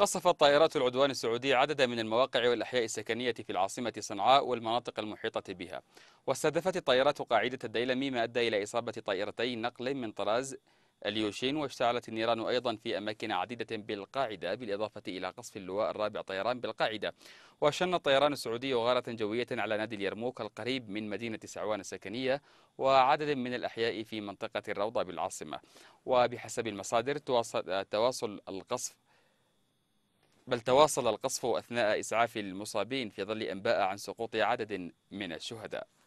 قصفت طائرات العدوان السعودي عددا من المواقع والأحياء السكنية في العاصمة صنعاء والمناطق المحيطة بها واستهدفت الطائرات قاعدة الديلمي ما أدى إلى إصابة طائرتي نقل من طراز اليوشين واشتعلت النيران أيضا في أماكن عديدة بالقاعدة بالإضافة إلى قصف اللواء الرابع طيران بالقاعدة وشن الطيران السعودي غارة جوية على نادي اليرموك القريب من مدينة سعوان السكنية وعدد من الأحياء في منطقة الروضة بالعاصمة وبحسب المصادر تواصل القصف بل تواصل القصف أثناء إسعاف المصابين في ظل أنباء عن سقوط عدد من الشهداء